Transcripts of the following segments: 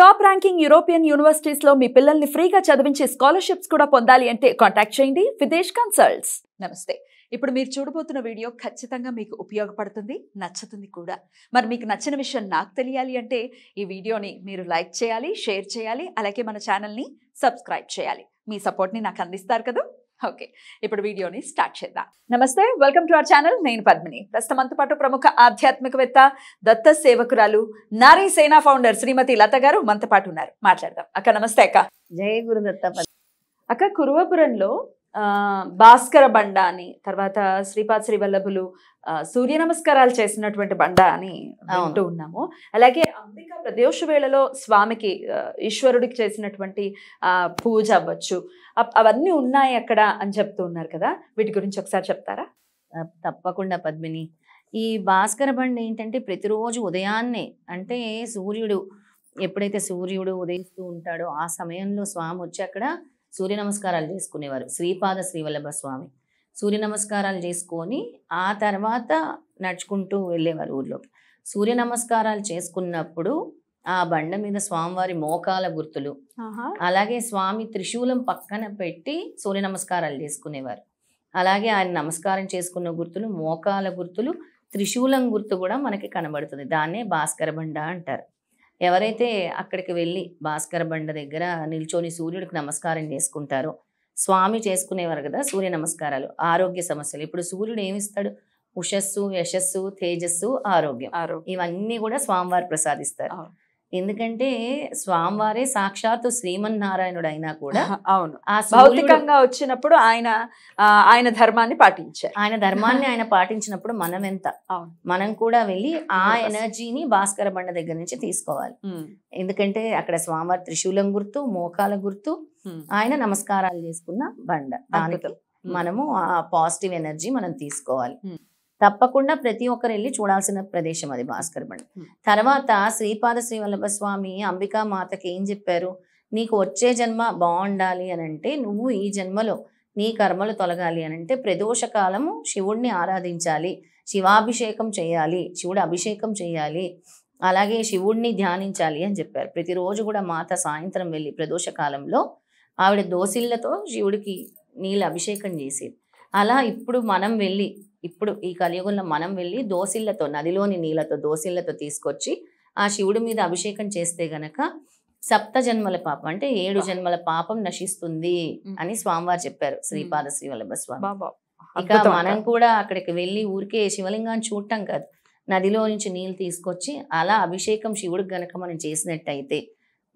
Top ranking European యూనివర్సిటీస్లో మీ పిల్లల్ని ఫ్రీగా చదివించే స్కాలర్షిప్స్ కూడా పొందాలి అంటే కాంటాక్ట్ చేయండి ఫిదేష్ కన్సల్ట్స్ నమస్తే ఇప్పుడు మీరు చూడబోతున్న వీడియో ఖచ్చితంగా మీకు ఉపయోగపడుతుంది నచ్చుతుంది కూడా మరి మీకు నచ్చిన విషయం నాకు తెలియాలి అంటే ఈ వీడియోని మీరు లైక్ చేయాలి షేర్ చేయాలి అలాగే మన ఛానల్ని సబ్స్క్రైబ్ చేయాలి మీ సపోర్ట్ని నాకు అందిస్తారు కదా ఓకే ఇప్పుడు వీడియోని స్టార్ట్ చేద్దాం నమస్తే వెల్కమ్ టు అవర్ ఛానల్ నేను పద్మిని ప్రస్తుతం పాటు ప్రముఖ ఆధ్యాత్మికవేత్త దత్త సేవకురాలు నారీ సేనా ఫౌండర్ శ్రీమతి లత గారు మనతో పాటు ఉన్నారు మాట్లాడదాం అక్క నమస్తే అక్క జయ దత్త అక్క కురువపురంలో భాస్కర బండ అని తర్వాత శ్రీపాద్ శ్రీవల్లభులు సూర్య నమస్కారాలు చేసినటువంటి బండ అని అంటూ ఉన్నాము అలాగే అంబికా ప్రదోష వేళలో స్వామికి ఈశ్వరుడికి చేసినటువంటి పూజ అవ్వచ్చు అవన్నీ ఉన్నాయి అక్కడ అని చెప్తూ ఉన్నారు కదా వీటి గురించి ఒకసారి చెప్తారా తప్పకుండా పద్మిని ఈ భాస్కర బండ ఏంటంటే ప్రతిరోజు ఉదయాన్నే అంటే సూర్యుడు ఎప్పుడైతే సూర్యుడు ఉదయిస్తూ ఉంటాడో ఆ సమయంలో స్వామి వచ్చి అక్కడ సూర్య నమస్కారాలు చేసుకునేవారు శ్రీపాద శ్రీవల్లభ స్వామి సూర్య నమస్కారాలు చేసుకొని ఆ తర్వాత నడుచుకుంటూ వెళ్ళేవారు ఊర్లోకి సూర్య నమస్కారాలు చేసుకున్నప్పుడు ఆ బండ మీద స్వామివారి మోకాల గుర్తులు అలాగే స్వామి త్రిశూలం పక్కన పెట్టి సూర్య నమస్కారాలు చేసుకునేవారు అలాగే ఆయన నమస్కారం చేసుకున్న గుర్తులు మోకాల గుర్తులు త్రిశూలం గుర్తు కూడా మనకి కనబడుతుంది దాన్నే భాస్కర బండ అంటారు ఎవరైతే అక్కడికి వెళ్ళి భాస్కర బండ దగ్గర నిల్చొని సూర్యుడికి నమస్కారం చేసుకుంటారో స్వామి చేసుకునేవారు కదా సూర్య నమస్కారాలు ఆరోగ్య సమస్యలు ఇప్పుడు సూర్యుడు ఏమిస్తాడు ఉషస్సు యశస్సు తేజస్సు ఆరోగ్యం ఇవన్నీ కూడా స్వామివారు ప్రసాదిస్తారు ఎందుకంటే స్వామివారే సాక్షాత్తు శ్రీమన్నారాయణుడు అయినా కూడా అవును భౌతికంగా వచ్చినప్పుడు ఆయన ఆయన ధర్మాన్ని పాటించారు ఆయన ధర్మాన్ని ఆయన పాటించినప్పుడు మనం ఎంత మనం కూడా వెళ్ళి ఆ ఎనర్జీని భాస్కర బండ దగ్గర నుంచి తీసుకోవాలి hmm. ఎందుకంటే అక్కడ స్వామివారి త్రిశూలం గుర్తు మోకాల గుర్తు hmm. ఆయన నమస్కారాలు చేసుకున్న బండ దానికి hmm. మనము ఆ పాజిటివ్ ఎనర్జీ మనం తీసుకోవాలి తప్పకుండా ప్రతి ఒక్కరు వెళ్ళి చూడాల్సిన ప్రదేశం అది భాస్కర్ బండి తర్వాత శ్రీపాద శ్రీవల్లభ స్వామి అంబికా మాతకి ఏం చెప్పారు నీకు వచ్చే జన్మ బాగుండాలి అని అంటే నువ్వు ఈ జన్మలో నీ కర్మలు తొలగాలి అని అంటే ప్రదోష కాలము శివుడిని ఆరాధించాలి శివాభిషేకం చేయాలి శివుడు అభిషేకం చేయాలి అలాగే శివుడిని ధ్యానించాలి అని చెప్పారు ప్రతిరోజు కూడా మాత సాయంత్రం వెళ్ళి ప్రదోష కాలంలో ఆవిడ దోసిళ్లతో శివుడికి నీళ్ళు అభిషేకం చేసేది అలా ఇప్పుడు మనం వెళ్ళి ఇప్పుడు ఈ కలియుగంలో మనం వెళ్ళి దోసిళ్లతో నదిలోని నీళ్ళతో దోసిళ్లతో తీసుకొచ్చి ఆ శివుడి మీద అభిషేకం చేస్తే గనక సప్త జన్మల పాపం అంటే ఏడు జన్మల పాపం నశిస్తుంది అని స్వామివారు చెప్పారు శ్రీపాద శ్రీవల్లభ స్వామి ఇక మనం కూడా అక్కడికి వెళ్ళి ఊరికే శివలింగాన్ని చూడటం కాదు నదిలో నుంచి నీళ్ళు తీసుకొచ్చి అలా అభిషేకం శివుడికి గనక మనం చేసినట్టయితే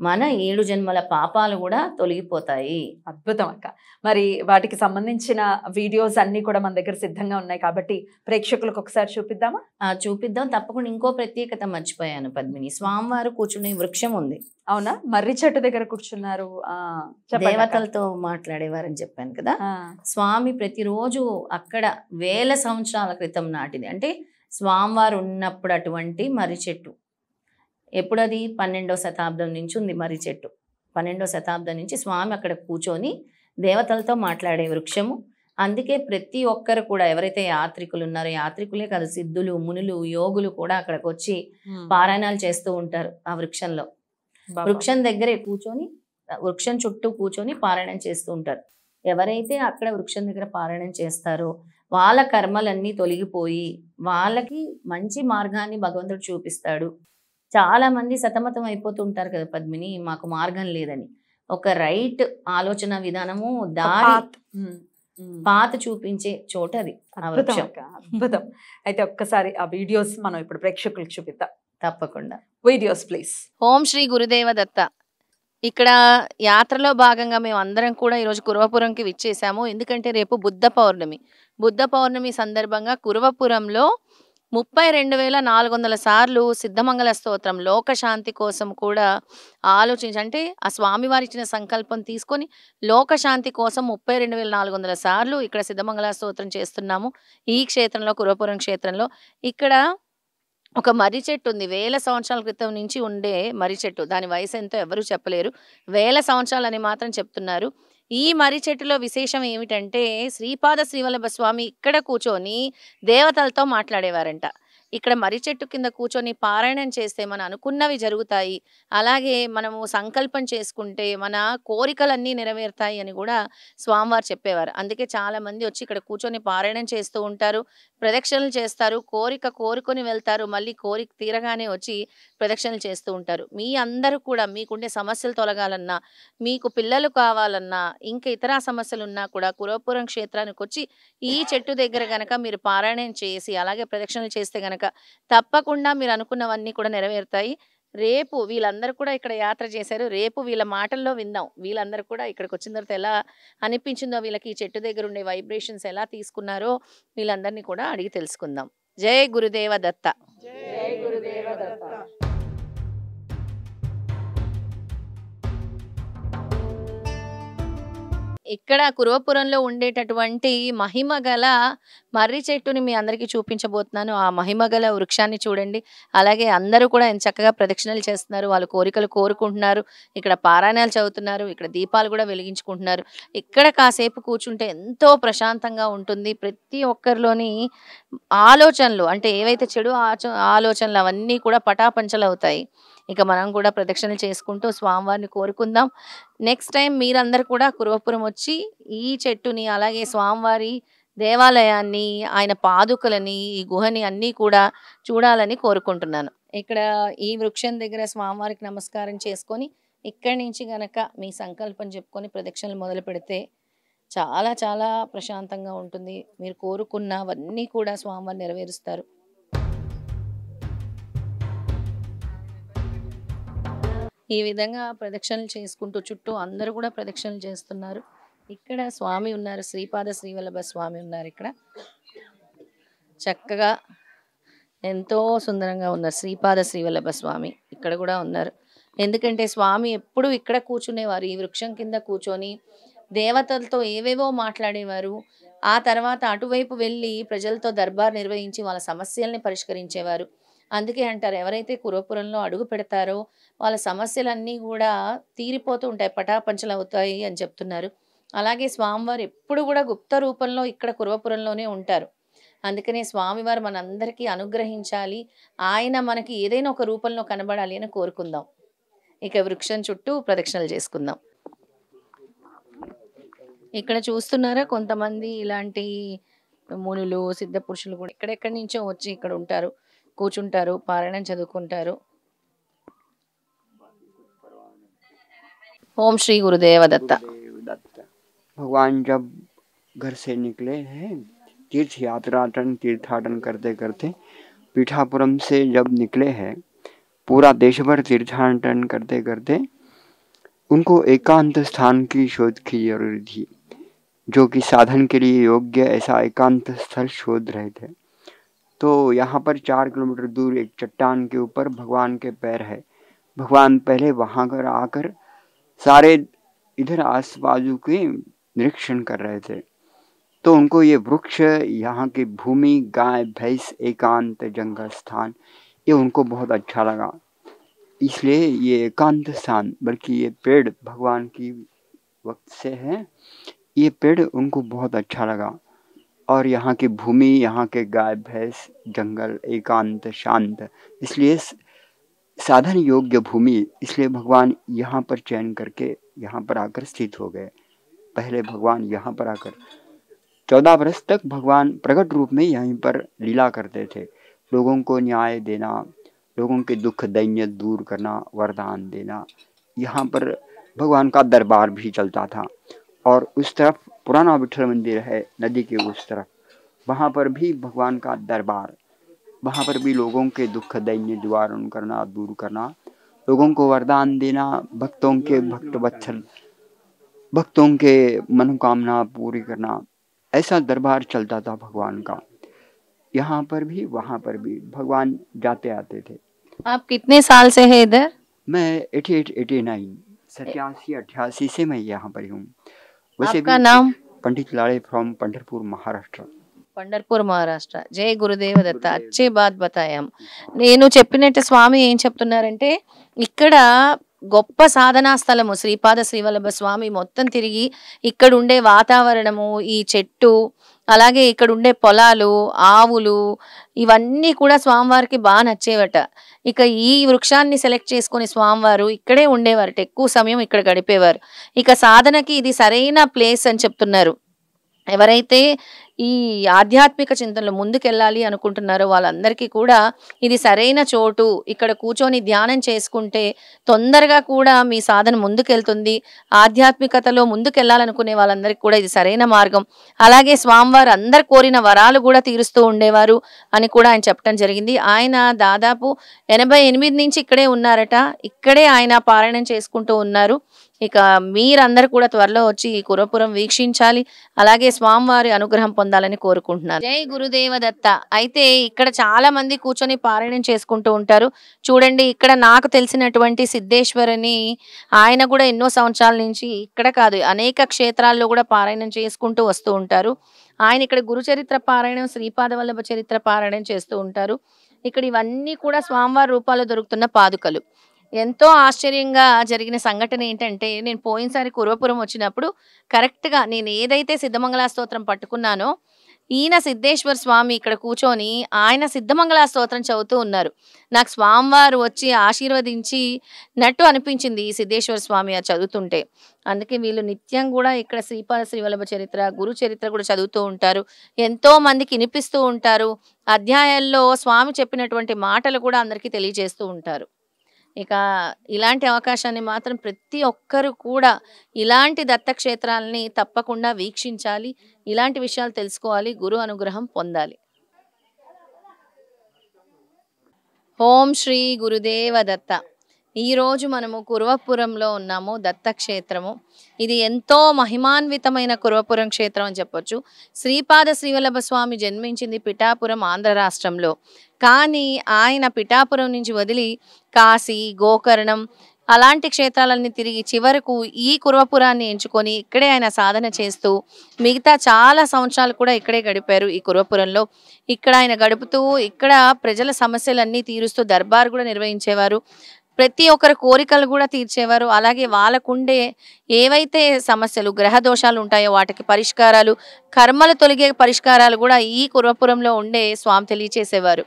మన ఏడు జన్మల పాపాలు కూడా తొలగిపోతాయి అద్భుతం అక్క మరి వాటికి సంబంధించిన వీడియోస్ అన్ని కూడా మన దగ్గర సిద్ధంగా ఉన్నాయి కాబట్టి ప్రేక్షకులకు ఒకసారి చూపిద్దామా చూపిద్దాం తప్పకుండా ఇంకో ప్రత్యేకత మర్చిపోయాను పద్మిని స్వామివారు కూర్చునే వృక్షం ఉంది అవునా మర్రి చెట్టు దగ్గర కూర్చున్నారు దేవతలతో మాట్లాడేవారని చెప్పాను కదా స్వామి ప్రతిరోజు అక్కడ వేల సంవత్సరాల క్రితం నాటిది అంటే స్వామివారు ఉన్నప్పుడు అటువంటి మర్రి చెట్టు ఎప్పుడది పన్నెండో శతాబ్దం నుంచి ఉంది మర్రి చెట్టు పన్నెండో శతాబ్దం నుంచి స్వామి అక్కడ కూర్చొని దేవతలతో మాట్లాడే వృక్షము అందుకే ప్రతి ఒక్కరు కూడా ఎవరైతే యాత్రికులు ఉన్నారో యాత్రికులే కాదు సిద్ధులు మునులు యోగులు కూడా అక్కడికి వచ్చి పారాయణాలు చేస్తూ ఉంటారు ఆ వృక్షంలో వృక్షం దగ్గరే కూర్చొని వృక్షం చుట్టూ కూర్చొని పారాయణం చేస్తూ ఉంటారు ఎవరైతే అక్కడ వృక్షం దగ్గర పారాయణం చేస్తారో వాళ్ళ కర్మలన్నీ తొలగిపోయి వాళ్ళకి మంచి మార్గాన్ని భగవంతుడు చూపిస్తాడు చాలామంది సతమతం అయిపోతుంటారు కదా పద్మిని మాకు మార్గం లేదని ఒక రైట్ ఆలోచన విధానము దారి పాత చూపించే చోట అది అద్భుతం అయితే ఒక్కసారి ఆ వీడియోస్ మనం ఇప్పుడు ప్రేక్షకులకు చూపిద్దాం తప్పకుండా వీడియోస్ ప్లీజ్ ఓం శ్రీ గురుదేవ దత్త ఇక్కడ యాత్రలో భాగంగా మేము అందరం కూడా ఈరోజు కురవపురంకి విచ్చేసాము ఎందుకంటే రేపు బుద్ధ పౌర్ణమి బుద్ధ పౌర్ణమి సందర్భంగా కురవపురంలో ముప్పై రెండు వేల నాలుగు వందల సార్లు సిద్ధమంగళ స్తోత్రం లోకశాంతి కోసం కూడా ఆలోచించి అంటే ఆ స్వామివారి ఇచ్చిన సంకల్పం తీసుకొని లోకశాంతి కోసం ముప్పై రెండు వేల నాలుగు వందల సార్లు ఇక్కడ సిద్ధమంగళ స్తోత్రం చేస్తున్నాము ఈ క్షేత్రంలో కురపురం క్షేత్రంలో ఇక్కడ ఒక మర్రి చెట్టు ఉంది వేల సంవత్సరాల క్రితం నుంచి ఉండే మర్రి చెట్టు దాని వయసు ఎంతో ఎవరూ చెప్పలేరు వేల సంవత్సరాలు అని మాత్రం చెప్తున్నారు ఈ మర్రి చెట్టులో విశేషం ఏమిటంటే శ్రీపాద శ్రీవల్లభ స్వామి ఇక్కడ కూర్చొని దేవతలతో మాట్లాడేవారంట ఇక్కడ మర్రి చెట్టు కింద కూర్చొని పారాయణం చేస్తే మన అనుకున్నవి జరుగుతాయి అలాగే మనము సంకల్పం చేసుకుంటే మన కోరికలన్నీ నెరవేరుతాయి అని కూడా స్వామివారు చెప్పేవారు అందుకే చాలా మంది వచ్చి ఇక్కడ కూర్చొని పారాయణం చేస్తూ ఉంటారు ప్రదక్షిణలు చేస్తారు కోరిక కోరుకొని వెళ్తారు మళ్ళీ కోరిక తీరగానే వచ్చి ప్రదక్షిణలు చేస్తూ ఉంటారు మీ అందరూ కూడా మీకుండే సమస్యలు తొలగాలన్నా మీకు పిల్లలు కావాలన్నా ఇంకా ఇతర సమస్యలు ఉన్నా కూడా కురవపురం క్షేత్రానికి వచ్చి ఈ చెట్టు దగ్గర గనక మీరు పారాయణం చేసి అలాగే ప్రదక్షిణలు చేస్తే గనక కనుక తప్పకుండా మీరు అనుకున్నవన్నీ కూడా నెరవేరుతాయి రేపు వీళ్ళందరూ కూడా ఇక్కడ యాత్ర చేశారు రేపు వీళ్ళ మాటల్లో విందాం వీళ్ళందరూ కూడా ఇక్కడికి వచ్చిన తర్వాత ఎలా అనిపించిందో వీళ్ళకి ఈ చెట్టు దగ్గర ఉండే వైబ్రేషన్స్ ఎలా తీసుకున్నారో వీళ్ళందరినీ కూడా అడిగి తెలుసుకుందాం జై గురుదేవ దత్త జై గురుదేవ దత్త ఇక్కడ కురవపురంలో ఉండేటటువంటి మహిమ గల మర్రి చెట్టుని మీ అందరికీ చూపించబోతున్నాను ఆ మహిమ గల వృక్షాన్ని చూడండి అలాగే అందరూ కూడా ఆయన చక్కగా ప్రదక్షిణలు చేస్తున్నారు వాళ్ళు కోరికలు కోరుకుంటున్నారు ఇక్కడ పారాయణాలు చదువుతున్నారు ఇక్కడ దీపాలు కూడా వెలిగించుకుంటున్నారు ఇక్కడ కాసేపు కూర్చుంటే ఎంతో ప్రశాంతంగా ఉంటుంది ప్రతి ఒక్కరిలోని ఆలోచనలు అంటే ఏవైతే చెడు ఆచ ఆలోచనలు అవన్నీ కూడా పటాపంచలు అవుతాయి ఇక మనం కూడా ప్రదక్షిణలు చేసుకుంటూ స్వామివారిని కోరుకుందాం నెక్స్ట్ టైం మీరందరూ కూడా కురవపురం వచ్చి ఈ చెట్టుని అలాగే స్వామివారి దేవాలయాన్ని ఆయన పాదుకలని ఈ గుహని అన్నీ కూడా చూడాలని కోరుకుంటున్నాను ఇక్కడ ఈ వృక్షం దగ్గర స్వామివారికి నమస్కారం చేసుకొని ఇక్కడి నుంచి గనక మీ సంకల్పం చెప్పుకొని ప్రదక్షిణలు మొదలు పెడితే చాలా చాలా ప్రశాంతంగా ఉంటుంది మీరు కోరుకున్నవన్నీ కూడా స్వామివారు నెరవేరుస్తారు ఈ విధంగా ప్రదక్షిణలు చేసుకుంటూ చుట్టూ అందరూ కూడా ప్రదక్షిణలు చేస్తున్నారు ఇక్కడ స్వామి ఉన్నారు శ్రీపాద శ్రీవల్లభ స్వామి ఉన్నారు ఇక్కడ చక్కగా ఎంతో సుందరంగా ఉన్నారు శ్రీపాద శ్రీవల్లభ స్వామి ఇక్కడ కూడా ఉన్నారు ఎందుకంటే స్వామి ఎప్పుడు ఇక్కడ కూర్చునేవారు ఈ వృక్షం కింద కూర్చొని దేవతలతో ఏవేవో మాట్లాడేవారు ఆ తర్వాత అటువైపు వెళ్ళి ప్రజలతో దర్బార్ నిర్వహించి వాళ్ళ సమస్యల్ని పరిష్కరించేవారు అందుకే అంటారు ఎవరైతే కురపురంలో అడుగు పెడతారో వాళ్ళ సమస్యలన్నీ కూడా తీరిపోతూ ఉంటాయి పటాపంచలు అవుతాయి అని చెప్తున్నారు అలాగే స్వామివారు ఎప్పుడు కూడా గుప్త రూపంలో ఇక్కడ కురవపురంలోనే ఉంటారు అందుకనే స్వామివారు మనందరికీ అనుగ్రహించాలి ఆయన మనకి ఏదైనా ఒక రూపంలో కనబడాలి అని కోరుకుందాం ఇక వృక్షం చుట్టూ ప్రదక్షిణలు చేసుకుందాం ఇక్కడ చూస్తున్నారా కొంతమంది ఇలాంటి మునులు సిద్ధ పురుషులు కూడా ఎక్కడెక్కడి నుంచో వచ్చి ఇక్కడ ఉంటారు కూర్చుంటారు పారాయణం చదువుకుంటారు ओम श्री गुरुदेव दत्त भगवान जब घर से निकले हैं तीर्थ यात्राटन तीर्थाटन करते करते पीठापुरम से जब निकले हैं पूरा देश भर तीर्थाटन करते करते उनको एकांत स्थान की शोध की जरूरत थी जो कि साधन के लिए योग्य ऐसा एकांत स्थल शोध रहे थे तो यहाँ पर चार किलोमीटर दूर एक चट्टान के ऊपर भगवान के पैर है भगवान पहले वहाँ कर आकर सारे इधर आस बाजू के निरीक्षण कर रहे थे तो उनको ये वृक्ष यहाँ की भूमि गाय भैंस एकांत जंगल स्थान ये उनको बहुत अच्छा लगा इसलिए ये एकांत स्थान बल्कि ये पेड़ भगवान की वक्त से है ये पेड़ उनको बहुत अच्छा लगा और यहाँ की भूमि यहाँ के गाय भैंस जंगल एकांत शांत इसलिए साधन योग्य भूमि इसलिए भगवान यहाँ पर चयन करके यहाँ पर आकर स्थित हो गए पहले भगवान यहाँ पर आकर चौदह वर्ष तक भगवान प्रकट रूप में यहीं पर लीला करते थे लोगों को न्याय देना लोगों के दुख दैन्य दूर करना वरदान देना यहाँ पर भगवान का दरबार भी चलता था और उस तरफ पुराना विठल मंदिर है नदी के उस तरफ वहाँ पर भी भगवान का दरबार वहाँ पर भी लोगों के दुख दैन्य निवारण करना दूर करना लोगों को वरदान देना भक्तों के भक्त वत्सल भक्तों के मनोकामना पूरी करना ऐसा दरबार चलता था भगवान का यहाँ पर भी वहाँ पर भी भगवान जाते आते थे आप कितने साल से हैं इधर मैं एटी एट एटी नाइन सत्यासी अट्ठासी से मैं यहाँ पर हूँ वैसे आपका नाम पंडित लाड़े फ्रॉम पंडरपुर महाराष्ट्र పండర్పూర్ మహారాష్ట్ర జై గురుదేవ దత్త అచ్చే బాత్ బతాయం నేను చెప్పినట్టు స్వామి ఏం చెప్తున్నారంటే ఇక్కడ గొప్ప సాధనా స్థలము శ్రీపాద శ్రీవల్లభ స్వామి మొత్తం తిరిగి ఇక్కడ ఉండే వాతావరణము ఈ చెట్టు అలాగే ఇక్కడ ఉండే పొలాలు ఆవులు ఇవన్నీ కూడా స్వామివారికి బాగా నచ్చేవట ఇక ఈ వృక్షాన్ని సెలెక్ట్ చేసుకుని స్వామివారు ఇక్కడే ఉండేవారట ఎక్కువ సమయం ఇక్కడ గడిపేవారు ఇక సాధనకి ఇది సరైన ప్లేస్ అని చెప్తున్నారు ఎవరైతే ఈ ఆధ్యాత్మిక చింతనలు ముందుకెళ్ళాలి అనుకుంటున్నారో వాళ్ళందరికీ కూడా ఇది సరైన చోటు ఇక్కడ కూర్చొని ధ్యానం చేసుకుంటే తొందరగా కూడా మీ సాధన ముందుకెళ్తుంది ఆధ్యాత్మికతలో ముందుకెళ్ళాలనుకునే వాళ్ళందరికీ కూడా ఇది సరైన మార్గం అలాగే స్వామివారు అందరు కోరిన వరాలు కూడా తీరుస్తూ ఉండేవారు అని కూడా ఆయన చెప్పడం జరిగింది ఆయన దాదాపు ఎనభై ఎనిమిది నుంచి ఇక్కడే ఉన్నారట ఇక్కడే ఆయన పారాయణం చేసుకుంటూ ఉన్నారు ఇక మీరందరూ కూడా త్వరలో వచ్చి ఈ కురపురం వీక్షించాలి అలాగే స్వామివారి అనుగ్రహం పొందాలని కోరుకుంటున్నారు జై గురుదేవ దత్త అయితే ఇక్కడ చాలా మంది కూర్చొని పారాయణం చేసుకుంటూ ఉంటారు చూడండి ఇక్కడ నాకు తెలిసినటువంటి సిద్ధేశ్వరిని ఆయన కూడా ఎన్నో సంవత్సరాల నుంచి ఇక్కడ కాదు అనేక క్షేత్రాల్లో కూడా పారాయణం చేసుకుంటూ వస్తూ ఉంటారు ఆయన ఇక్కడ గురుచరిత్ర పారాయణం శ్రీపాదవల్లభ చరిత్ర పారాయణం చేస్తూ ఉంటారు ఇక్కడ ఇవన్నీ కూడా స్వామివారి రూపాల్లో దొరుకుతున్న పాదుకలు ఎంతో ఆశ్చర్యంగా జరిగిన సంఘటన ఏంటంటే నేను పోయినసారి కురవపురం వచ్చినప్పుడు కరెక్ట్గా నేను ఏదైతే సిద్ధమంగళ స్తోత్రం పట్టుకున్నానో ఈయన సిద్ధేశ్వర స్వామి ఇక్కడ కూర్చొని ఆయన సిద్ధమంగళ స్తోత్రం చదువుతూ ఉన్నారు నాకు స్వామివారు వచ్చి ఆశీర్వదించి నట్టు అనిపించింది ఈ సిద్ధేశ్వర స్వామి అది చదువుతుంటే అందుకే వీళ్ళు నిత్యం కూడా ఇక్కడ శ్రీపాద శ్రీవల్లభ చరిత్ర గురు చరిత్ర కూడా చదువుతూ ఉంటారు ఎంతో మందికి వినిపిస్తూ ఉంటారు అధ్యాయాల్లో స్వామి చెప్పినటువంటి మాటలు కూడా అందరికీ తెలియజేస్తూ ఉంటారు ఇక ఇలాంటి అవకాశాన్ని మాత్రం ప్రతి ఒక్కరు కూడా ఇలాంటి దత్తక్షేత్రాలని తప్పకుండా వీక్షించాలి ఇలాంటి విషయాలు తెలుసుకోవాలి గురు అనుగ్రహం పొందాలి ఓం శ్రీ గురుదేవ దత్త ఈరోజు మనము కురవపురంలో ఉన్నాము దత్తక్షేత్రము ఇది ఎంతో మహిమాన్వితమైన కురవపురం క్షేత్రం అని చెప్పొచ్చు శ్రీపాద శ్రీవల్లభ స్వామి జన్మించింది పిఠాపురం ఆంధ్ర రాష్ట్రంలో కానీ ఆయన పిఠాపురం నుంచి వదిలి కాశీ గోకర్ణం అలాంటి క్షేత్రాలన్నీ తిరిగి చివరకు ఈ కురవపురాన్ని ఎంచుకొని ఇక్కడే ఆయన సాధన చేస్తూ మిగతా చాలా సంవత్సరాలు కూడా ఇక్కడే గడిపారు ఈ కురవపురంలో ఇక్కడ ఆయన గడుపుతూ ఇక్కడ ప్రజల సమస్యలన్నీ తీరుస్తూ దర్బార్ కూడా నిర్వహించేవారు ప్రతి ఒక్కరి కోరికలు కూడా తీర్చేవారు అలాగే వాళ్ళకుండే ఏవైతే సమస్యలు గ్రహ దోషాలు ఉంటాయో వాటికి పరిష్కారాలు కర్మలు తొలగే పరిష్కారాలు కూడా ఈ కుర్వపురంలో ఉండే స్వామి తెలియచేసేవారు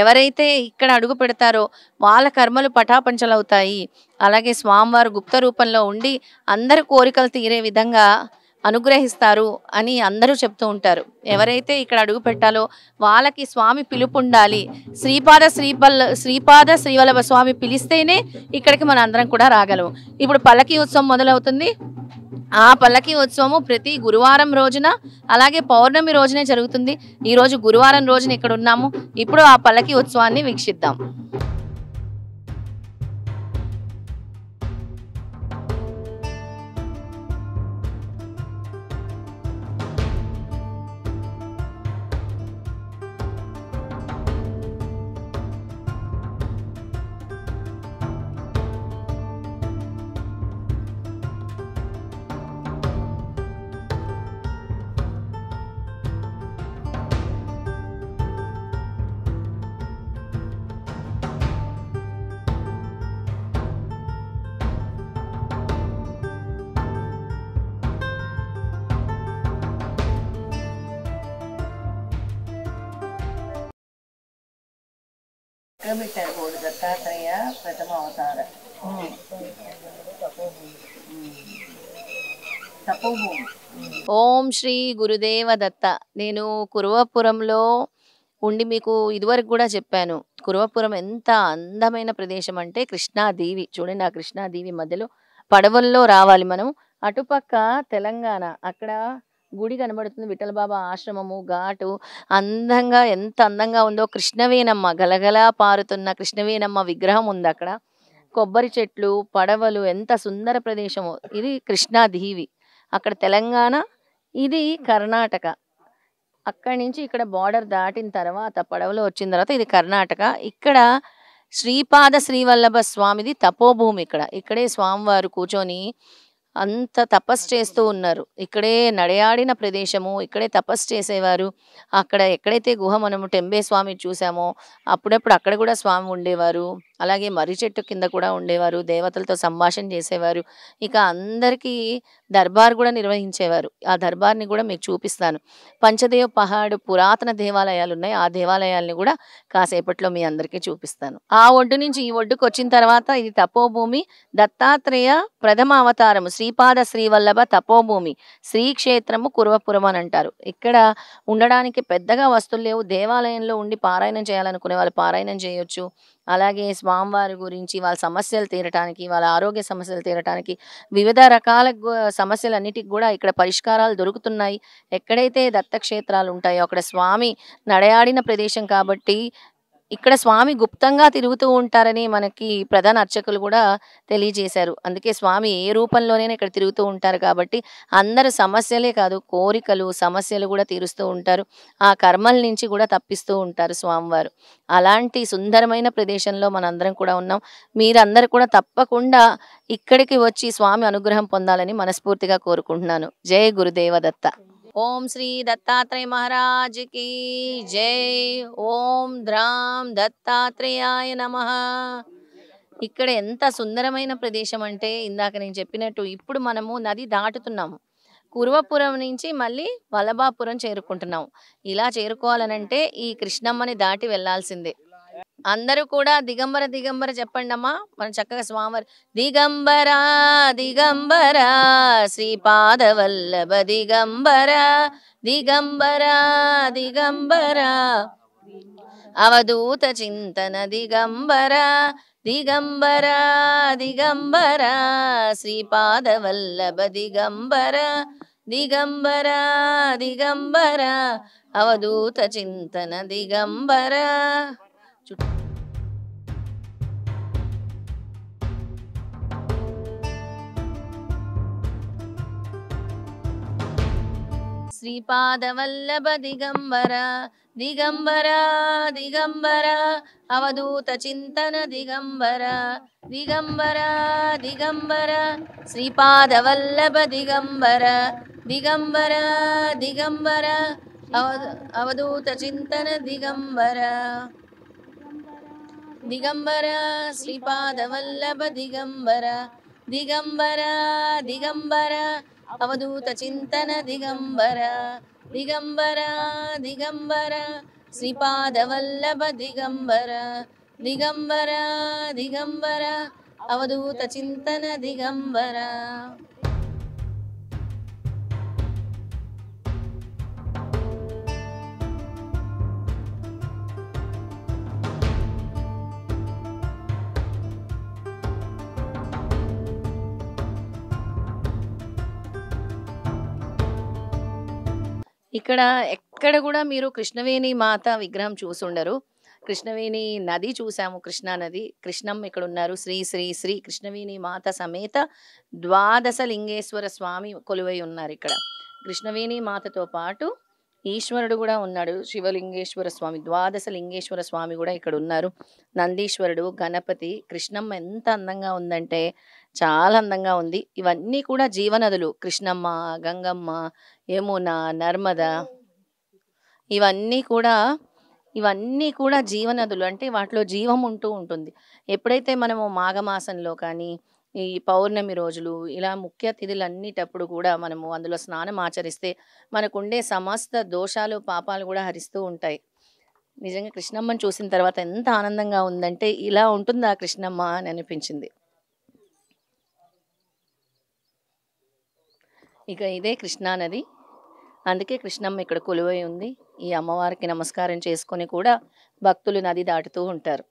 ఎవరైతే ఇక్కడ అడుగు పెడతారో వాళ్ళ కర్మలు పటాపంచలవుతాయి అలాగే స్వామివారు గుప్త రూపంలో ఉండి అందరి కోరికలు తీరే విధంగా అనుగ్రహిస్తారు అని అందరూ చెప్తూ ఉంటారు ఎవరైతే ఇక్కడ అడుగు పెట్టాలో వాళ్ళకి స్వామి పిలుపు ఉండాలి శ్రీపాద శ్రీపల్ల శ్రీపాద శ్రీవల్లభ స్వామి పిలిస్తేనే ఇక్కడికి మన అందరం కూడా రాగలం ఇప్పుడు పల్లకీ ఉత్సవం మొదలవుతుంది ఆ పల్లకీ ఉత్సవము ప్రతి గురువారం రోజున అలాగే పౌర్ణమి రోజునే జరుగుతుంది ఈరోజు గురువారం రోజున ఇక్కడ ఉన్నాము ఇప్పుడు ఆ పల్లకీ ఉత్సవాన్ని వీక్షిద్దాం దత్తాత్రేయ ప్రథమ అవతార ఓం శ్రీ గురుదేవ దత్త నేను కురువపురంలో ఉండి మీకు ఇదివరకు కూడా చెప్పాను కురువపురం ఎంత అందమైన ప్రదేశం అంటే కృష్ణాదేవి చూడండి ఆ కృష్ణాదేవి మధ్యలో పడవల్లో రావాలి మనం అటుపక్క తెలంగాణ అక్కడ గుడి కనబడుతుంది బాబా ఆశ్రమము ఘాటు అందంగా ఎంత అందంగా ఉందో కృష్ణవేనమ్మ గలగలా పారుతున్న కృష్ణవేనమ్మ విగ్రహం ఉంది అక్కడ కొబ్బరి చెట్లు పడవలు ఎంత సుందర ప్రదేశము ఇది దీవి అక్కడ తెలంగాణ ఇది కర్ణాటక అక్కడి నుంచి ఇక్కడ బార్డర్ దాటిన తర్వాత పడవలో వచ్చిన తర్వాత ఇది కర్ణాటక ఇక్కడ శ్రీపాద శ్రీవల్లభ స్వామిది తపోభూమి ఇక్కడ ఇక్కడే స్వామివారు కూర్చొని అంత తపస్సు చేస్తూ ఉన్నారు ఇక్కడే నడయాడిన ప్రదేశము ఇక్కడే తపస్సు చేసేవారు అక్కడ ఎక్కడైతే గుహ మనము టెంబే స్వామి చూసామో అప్పుడప్పుడు అక్కడ కూడా స్వామి ఉండేవారు అలాగే మర్రి చెట్టు కింద కూడా ఉండేవారు దేవతలతో సంభాషణ చేసేవారు ఇక అందరికీ దర్బార్ కూడా నిర్వహించేవారు ఆ దర్బార్ని కూడా మీకు చూపిస్తాను పంచదేవ పహాడు పురాతన దేవాలయాలు ఉన్నాయి ఆ దేవాలయాల్ని కూడా కాసేపట్లో మీ అందరికీ చూపిస్తాను ఆ ఒడ్డు నుంచి ఈ ఒడ్డుకు వచ్చిన తర్వాత ఇది తపోభూమి దత్తాత్రేయ ప్రథమ అవతారము శ్రీపాద శ్రీవల్లభ తపోభూమి శ్రీక్షేత్రము కురవపురం అని అంటారు ఇక్కడ ఉండడానికి పెద్దగా వస్తువులు లేవు దేవాలయంలో ఉండి పారాయణం చేయాలనుకునే వాళ్ళు పారాయణం చేయొచ్చు అలాగే స్వామివారి గురించి వాళ్ళ సమస్యలు తీరటానికి వాళ్ళ ఆరోగ్య సమస్యలు తీరటానికి వివిధ రకాల సమస్యలన్నిటికి కూడా ఇక్కడ పరిష్కారాలు దొరుకుతున్నాయి ఎక్కడైతే దత్తక్షేత్రాలు ఉంటాయో అక్కడ స్వామి నడయాడిన ప్రదేశం కాబట్టి ఇక్కడ స్వామి గుప్తంగా తిరుగుతూ ఉంటారని మనకి ప్రధాన అర్చకులు కూడా తెలియజేశారు అందుకే స్వామి ఏ రూపంలోనైనా ఇక్కడ తిరుగుతూ ఉంటారు కాబట్టి అందరు సమస్యలే కాదు కోరికలు సమస్యలు కూడా తీరుస్తూ ఉంటారు ఆ కర్మల నుంచి కూడా తప్పిస్తూ ఉంటారు స్వామివారు అలాంటి సుందరమైన ప్రదేశంలో మనందరం కూడా ఉన్నాం మీరందరూ కూడా తప్పకుండా ఇక్కడికి వచ్చి స్వామి అనుగ్రహం పొందాలని మనస్ఫూర్తిగా కోరుకుంటున్నాను జయ గురుదేవదత్త ఓం శ్రీ దత్తాత్రేయ మహారాజ్ కి జై ఓం ద్రామ్ దత్తాత్రేయాయ నమ ఇక్కడ ఎంత సుందరమైన ప్రదేశం అంటే ఇందాక నేను చెప్పినట్టు ఇప్పుడు మనము నది దాటుతున్నాము కురువపురం నుంచి మళ్ళీ వలభాపురం చేరుకుంటున్నాం ఇలా చేరుకోవాలనంటే ఈ కృష్ణమ్మని దాటి వెళ్లాల్సిందే అందరూ కూడా దిగంబర దిగంబర చెప్పండి అమ్మా మనం చక్కగా దిగంబరా దిగంబరా శ్రీ పాదవల్లభ దిగంబర దిగంబరా దిగంబర అవధూత చింతన దిగంబర దిగంబరా శ్రీ శ్రీపాదవల్లభ దిగంబర దిగంబరా దిగంబర అవధూత చింతన దిగంబర ಶ್ರೀಪಾದ ದಿಗಂಬರ ದಿಗಂಬರ ದಿಗಂಬರ ಅವಧೂತ ಚಿಂತನ ದಿಗಂಬರ ದಿಗಂಬರ ದಿಗಂಬರ ಶ್ರೀಪಾದವಲ್ಲಭ ದಿಗಂಬರ ದಿಗಂಬರ ದಿಗಂಬರ ಅವಧೂತ ಚಿಂತನ ದಿಗಂಬರ दिगंबर श्रीपादवल्लभ दिगंबर दिगंबर दिगंबर अवधूत चिंतन दिगंबर दिगंबर दिगंबर श्रीपादवल्लभ दिगंबर दिगंबर दिगंबर अवधूत चिंतन दिगंबर ఇక్కడ ఎక్కడ కూడా మీరు కృష్ణవేణి మాత విగ్రహం చూసుండరు కృష్ణవేణి నది చూసాము కృష్ణా నది కృష్ణం ఇక్కడ ఉన్నారు శ్రీ శ్రీ శ్రీ కృష్ణవేణి మాత సమేత ద్వాదశ లింగేశ్వర స్వామి కొలువై ఉన్నారు ఇక్కడ కృష్ణవేణి మాతతో పాటు ఈశ్వరుడు కూడా ఉన్నాడు శివలింగేశ్వర స్వామి ద్వాదశ లింగేశ్వర స్వామి కూడా ఇక్కడ ఉన్నారు నందీశ్వరుడు గణపతి కృష్ణమ్మ ఎంత అందంగా ఉందంటే చాలా అందంగా ఉంది ఇవన్నీ కూడా జీవనదులు కృష్ణమ్మ గంగమ్మ యమునా నర్మద ఇవన్నీ కూడా ఇవన్నీ కూడా జీవనదులు అంటే వాటిలో జీవం ఉంటూ ఉంటుంది ఎప్పుడైతే మనము మాఘమాసంలో కానీ ఈ పౌర్ణమి రోజులు ఇలా ముఖ్య అతిథులు అన్నిటప్పుడు కూడా మనము అందులో స్నానం ఆచరిస్తే మనకుండే సమస్త దోషాలు పాపాలు కూడా హరిస్తూ ఉంటాయి నిజంగా కృష్ణమ్మను చూసిన తర్వాత ఎంత ఆనందంగా ఉందంటే ఇలా ఉంటుందా కృష్ణమ్మ అని అనిపించింది ఇక ఇదే కృష్ణానది అందుకే కృష్ణమ్మ ఇక్కడ కొలువై ఉంది ఈ అమ్మవారికి నమస్కారం చేసుకొని కూడా భక్తులు నది దాటుతూ ఉంటారు